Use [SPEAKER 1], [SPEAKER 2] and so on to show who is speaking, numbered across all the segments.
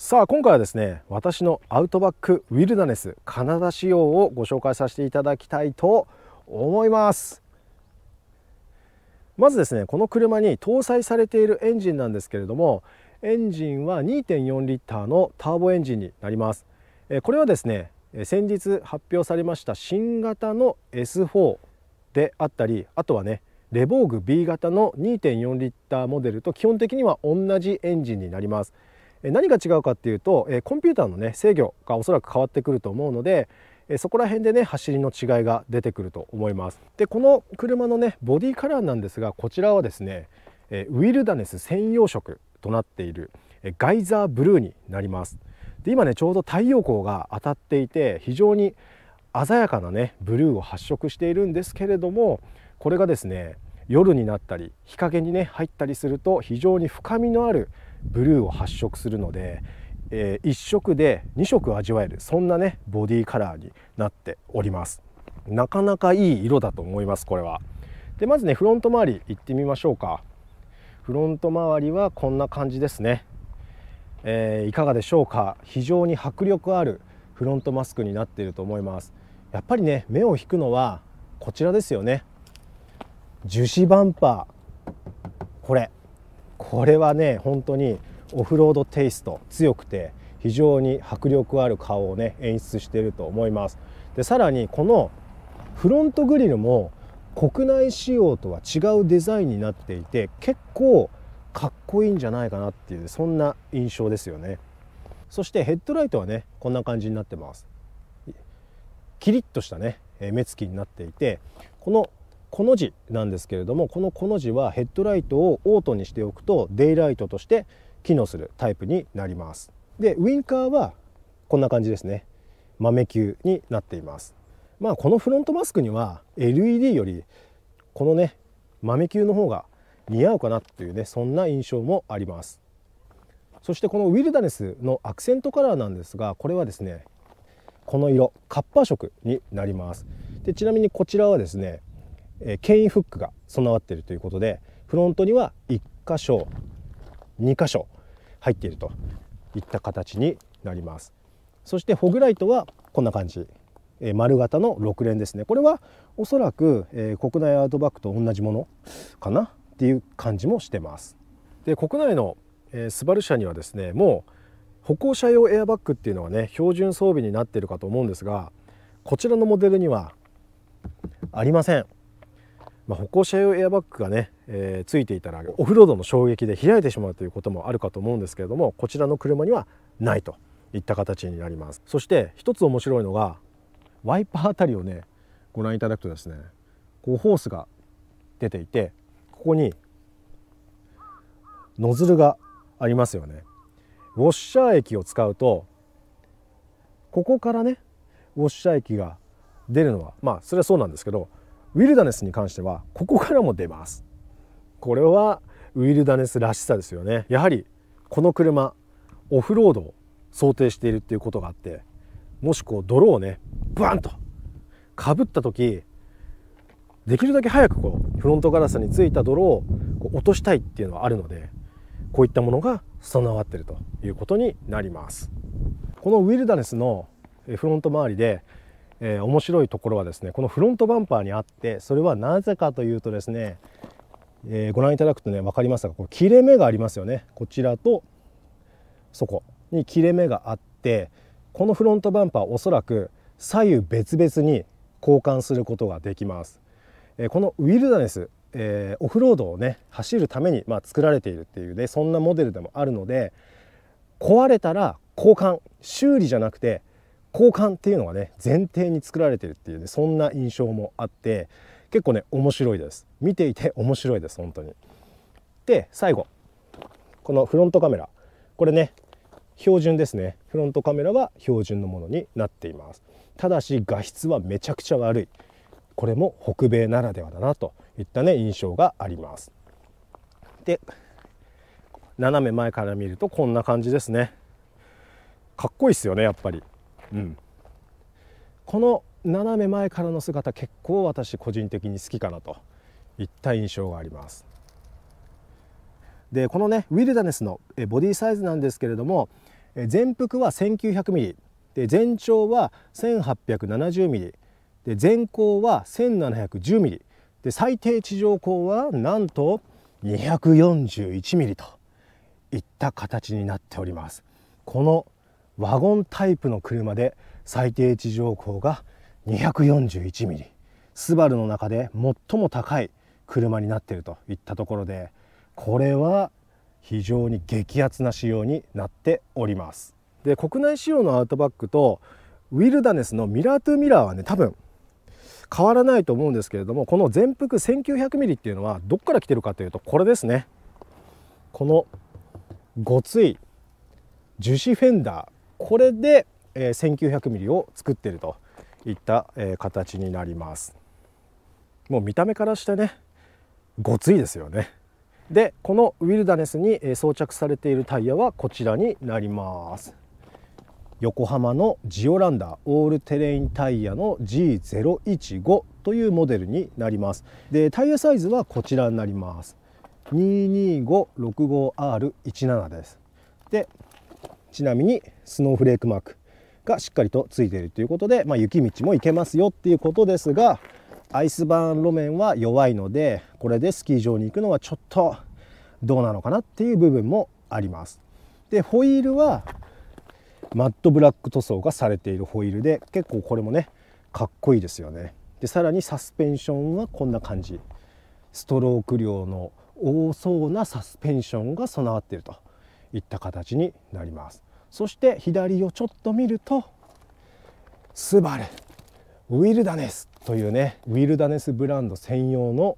[SPEAKER 1] さあ今回はですね私のアウトバックウィルダネスカナダ仕様をご紹介させていただきたいと思いますまずですねこの車に搭載されているエンジンなんですけれどもエンジンは2.4リッターのターボエンジンになりますこれはですね先日発表されました新型の S4 であったりあとはねレボーグ B 型の2.4リッターモデルと基本的には同じエンジンになります何が違うかっていうとコンピューターのね制御がおそらく変わってくると思うのでそこら辺でね走りの違いが出てくると思いますでこの車のねボディカラーなんですがこちらはですねウィルダネス専用色となっているガイザーブルーになりますで今ねちょうど太陽光が当たっていて非常に鮮やかなねブルーを発色しているんですけれどもこれがですね夜になったり日陰にね入ったりすると非常に深みのあるブルーを発色するので、えー、1色で2色味わえるそんなねボディカラーになっておりますなかなかいい色だと思いますこれはでまずねフロント周り行ってみましょうかフロント周りはこんな感じですね、えー、いかがでしょうか非常に迫力あるフロントマスクになっていると思いますやっぱりね目を引くのはこちらですよね樹脂バンパーこれこれはね本当にオフロードテイスト強くて非常に迫力ある顔をね演出していると思いますでさらにこのフロントグリルも国内仕様とは違うデザインになっていて結構かっこいいんじゃないかなっていうそんな印象ですよねそしてヘッドライトはねこんな感じになってますキリッとしたね目つきになっていてこのこの字なんですけれどもこのコの字はヘッドライトをオートにしておくとデイライトとして機能するタイプになりますでウインカーはこんな感じですね豆球になっていますまあこのフロントマスクには LED よりこのね豆球の方が似合うかなっていうねそんな印象もありますそしてこのウィルダネスのアクセントカラーなんですがこれはですねこの色カッパ色になりますでちなみにこちらはですねえ牽引フックが備わっているということでフロントには1箇所2箇所入っているといった形になりますそしてホグライトはこんな感じ、え丸型の6連ですねこれはおそらく、え国内アウトバックと同じものかなっていう感じもしてますで国内の、えスバル車にはですねもう歩行者用エアバッグっていうのがね標準装備になってるかと思うんですがこちらのモデルにはありませんまあ、歩行者用エアバッグがね、えー、ついていたらオフロードの衝撃で開いてしまうということもあるかと思うんですけれどもこちらの車にはないといった形になりますそして一つ面白いのがワイパーあたりをねご覧いただくとですねこうホースが出ていてここにノズルがありますよねウォッシャー液を使うとここからねウォッシャー液が出るのはまあそれはそうなんですけどウィルダネスに関してはここからも出ますこれはウィルダネスらしさですよねやはりこの車オフロードを想定しているっていうことがあってもしこう泥をねバンとかぶった時できるだけ早くこうフロントガラスについた泥をこう落としたいっていうのはあるのでこういったものが備わっているということになりますこのウィルダネスのフロント周りでえー、面白いところはですねこのフロントバンパーにあってそれはなぜかというとですね、えー、ご覧いただくとね分かりますがこ切れ目がありますよねこちらとそこに切れ目があってこのフロントバンパーおそらく左右別々に交換することができます。えー、このウィルダネス、えー、オフロードをね走るために、まあ、作られているっていうねそんなモデルでもあるので壊れたら交換修理じゃなくて交換っていうのがね前提に作られてるっていうねそんな印象もあって結構ね面白いです見ていて面白いです本当にで最後このフロントカメラこれね標準ですねフロントカメラは標準のものになっていますただし画質はめちゃくちゃ悪いこれも北米ならではだなといったね印象がありますで斜め前から見るとこんな感じですねかっこいいっすよねやっぱりうん、この斜め前からの姿結構私個人的に好きかなといった印象があります。でこのねウィルダネスのボディサイズなんですけれども全幅は 1900mm で全長は 1870mm で全高は 1710mm で最低地上高はなんと 241mm といった形になっております。このワゴンタイプの車で最低地上高が241ミリスバルの中で最も高い車になっているといったところでこれは非常に激アツな仕様になっておりますで国内仕様のアウトバックとウィルダネスのミラートゥミラーはね多分変わらないと思うんですけれどもこの全幅1 9 0 0ミリっていうのはどっから来てるかというとこれですねこのごつい樹脂フェンダーこれで、え 1900mm を作っているといった、え形になりますもう見た目からしてねごついですよねでこのウィルダネスに装着されているタイヤはこちらになります横浜のジオランダーオールテレインタイヤの G015 というモデルになりますでタイヤサイズはこちらになります 22565R17 ですでちなみにスノーフレークマークがしっかりとついているということで、まあ、雪道も行けますよっていうことですがアイスバーン路面は弱いのでこれでスキー場に行くのはちょっとどうなのかなっていう部分もあります。でホイールはマットブラック塗装がされているホイールで結構これもねかっこいいですよね。でさらにサスペンションはこんな感じストローク量の多そうなサスペンションが備わっているといった形になりますそして左をちょっと見るとスバルウィルダネスというねウィルダネスブランド専用の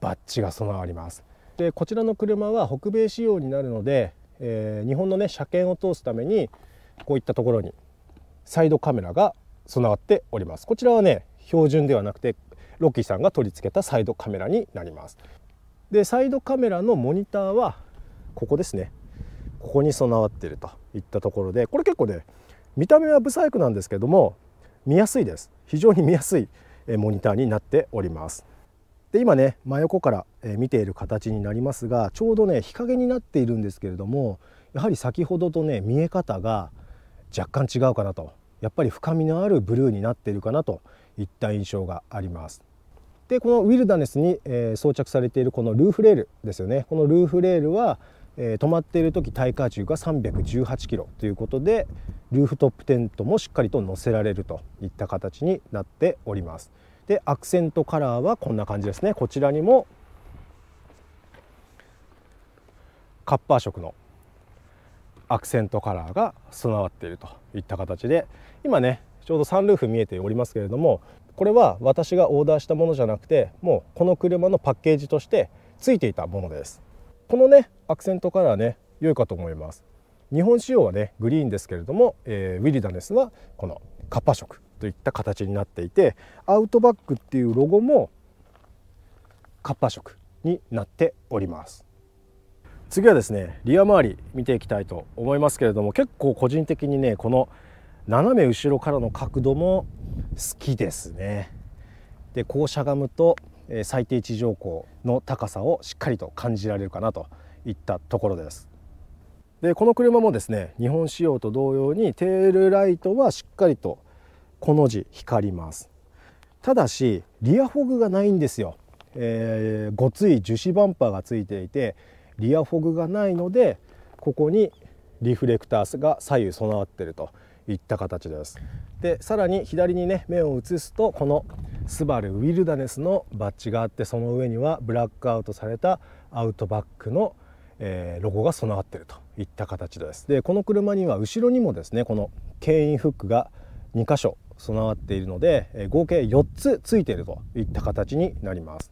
[SPEAKER 1] バッジが備わりますでこちらの車は北米仕様になるので、えー、日本のね車検を通すためにこういったところにサイドカメラが備わっておりますこちらはね標準ではなくてロッキーさんが取り付けたサイドカメラになりますでサイドカメラのモニターはここですねここに備わっているといったところでこれ結構ね見た目はブサイクなんですけども見やすいです非常に見やすいモニターになっておりますで今ね真横から見ている形になりますがちょうどね日陰になっているんですけれどもやはり先ほどとね見え方が若干違うかなとやっぱり深みのあるブルーになっているかなといった印象がありますでこのウィルダネスに装着されているこのルーフレールですよねこのルーフレールはえー、止まっている時耐荷重が318キロということでルーフトップテントもしっかりと載せられるといった形になっておりますでアクセントカラーはこんな感じですねこちらにもカッパー色のアクセントカラーが備わっているといった形で今ねちょうどサンルーフ見えておりますけれどもこれは私がオーダーしたものじゃなくてもうこの車のパッケージとして付いていたものですこのねアクセントカラーね良いかと思います日本仕様はねグリーンですけれども、えー、ウィリダネスはこのカッパ色といった形になっていてアウトバックっていうロゴもカッパ色になっております次はですねリア周り見ていきたいと思いますけれども結構個人的にねこの斜め後ろからの角度も好きですねでこうしゃがむと最低地上高の高さをしっかりと感じられるかなといったところです。でこの車もですね日本仕様と同様にテールライトはしっかりとこの字光りますただしリアフォグがないんですよ、えー、ごつい樹脂バンパーがついていてリアフォグがないのでここにリフレクターが左右備わってるといった形ですでさらに左にね目を移すとこのスバルウィルダネスのバッジがあってその上にはブラックアウトされたアウトバックの、えー、ロゴが備わってるといった形ですでこの車には後ろにもですねこの牽引フックが2箇所備わっているので、えー、合計4つついているといった形になります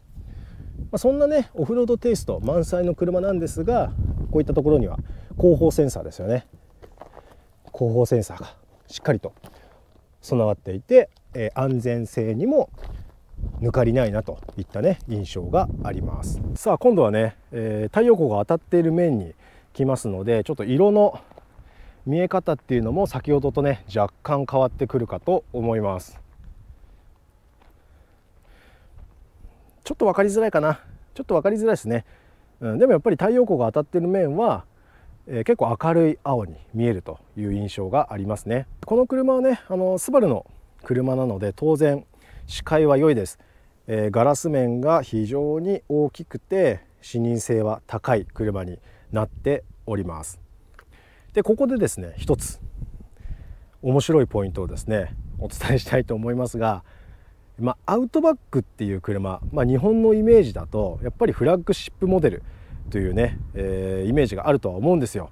[SPEAKER 1] まあ、そんなねオフロードテイスト満載の車なんですがこういったところには後方センサーですよね後方センサーがしっかりと備わっていて、えー、安全性にも抜かりないなといったね印象がありますさあ今度はね、えー、太陽光が当たっている面に来ますのでちょっと色の見え方っていうのも先ほどとね若干変わってくるかと思いますちょっと分かりづらいかなちょっと分かりづらいですね、うん、でもやっぱり太陽光が当たってる面はえ結構明るい青に見えるという印象がありますねこの車はねあのスバルの車なので当然視界は良いです、えー、ガラス面が非常に大きくて視認性は高い車になっておりますでここでですね一つ面白いポイントをですねお伝えしたいと思いますがまあ、アウトバックっていう車、まあ、日本のイメージだとやっぱりフラッグシップモデルというね、えー、イメージがあるとは思うんですよ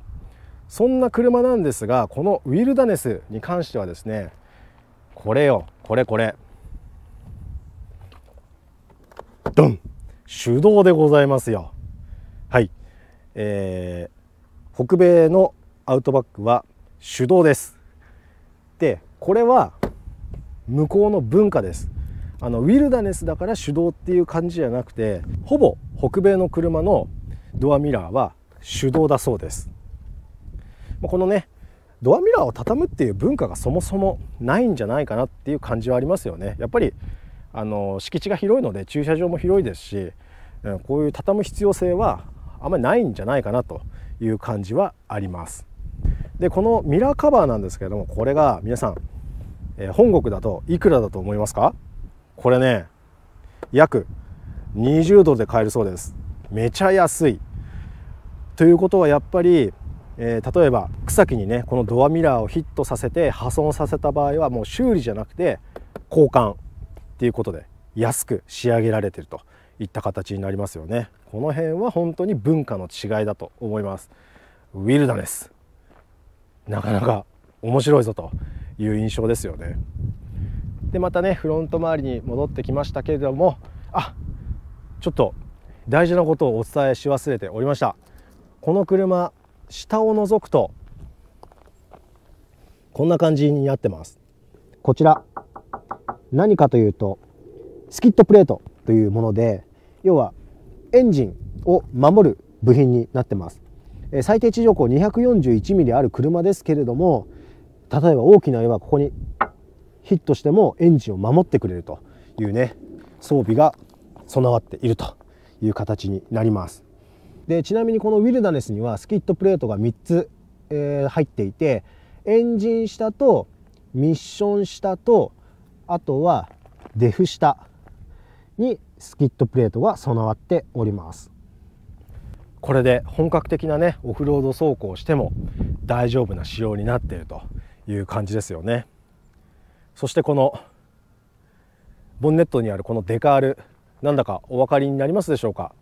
[SPEAKER 1] そんな車なんですがこのウィルダネスに関してはですねこれよこれこれドン手動でございますよはいえー、北米のアウトバックは手動ですでこれは向こうの文化ですあのウィルダネスだから手動っていう感じじゃなくてほぼ北米の車のドアミラーは手動だそうですこのねドアミラーを畳むっていう文化がそもそもないんじゃないかなっていう感じはありますよねやっぱりあの敷地が広いので駐車場も広いですしこういう畳む必要性はあんまりないんじゃないかなという感じはありますでこのミラーカバーなんですけれどもこれが皆さん、え本国だといくらだと思いますかこれね約20ドルで買えるそうですめちゃ安いということはやっぱり、えー、例えば草木にねこのドアミラーをヒットさせて破損させた場合はもう修理じゃなくて交換っていうことで安く仕上げられてるといった形になりますよねこの辺は本当に文化の違いだと思いますウィルダネスなかなか面白いぞという印象ですよねでまたねフロント周りに戻ってきましたけれどもあちょっと大事なことをお伝えし忘れておりましたこの車下を覗くとこんな感じになってますこちら何かというとスキットプレートというもので要はエンジンを守る部品になってます最低地上高 241mm ある車ですけれども例えば大きな岩ここにヒットしてもエンジンを守ってくれるというね装備が備わっているという形になりますでちなみにこのウィルダネスにはスキットプレートが3つ、えー、入っていてエンジン下とミッション下とあとはデフ下にスキットプレートが備わっておりますこれで本格的なねオフロード走行しても大丈夫な仕様になっているという感じですよねそしてこのボンネットにあるこのデカールなんだかお分かりになりますでしょうか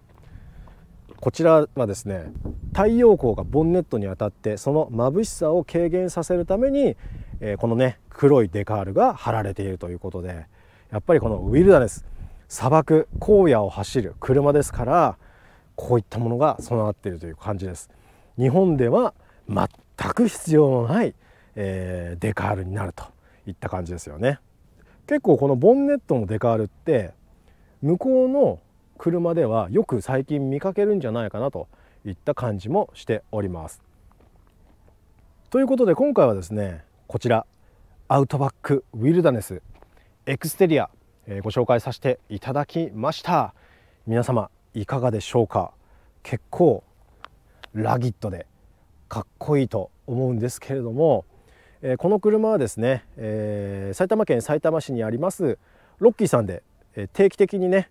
[SPEAKER 1] こちらはですね太陽光がボンネットに当たってその眩しさを軽減させるために、えこのね黒いデカールが貼られているということでやっぱりこのウィルダネス砂漠荒野を走る車ですからこういったものが備わっているという感じです日本では全く必要のない、えデカールになるといった感じですよね結構このボンネットのデカールって向こうの車ではよく最近見かけるんじゃないかなといった感じもしております。ということで今回はですねこちらアウトバックウィルダネスエクステリア、えご紹介させていただきました皆様いかがでしょうか結構ラギットでかっこいいと思うんですけれども、えこの車はですね、え埼玉県さいたま市にありますロッキーさんで定期的にね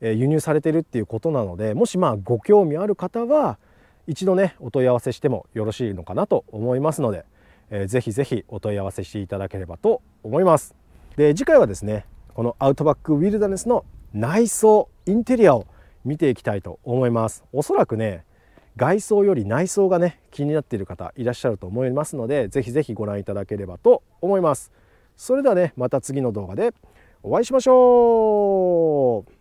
[SPEAKER 1] 輸入されてるっていうことなのでもしまあご興味ある方は一度ねお問い合わせしてもよろしいのかなと思いますので、えー、ぜひぜひお問い合わせしていただければと思いますで次回はですねこのアウトバックウィルダネスの内装インテリアを見ていきたいと思いますおそらくね外装より内装がね気になっている方いらっしゃると思いますのでぜひぜひご覧いただければと思いますそれではねまた次の動画でお会いしましょう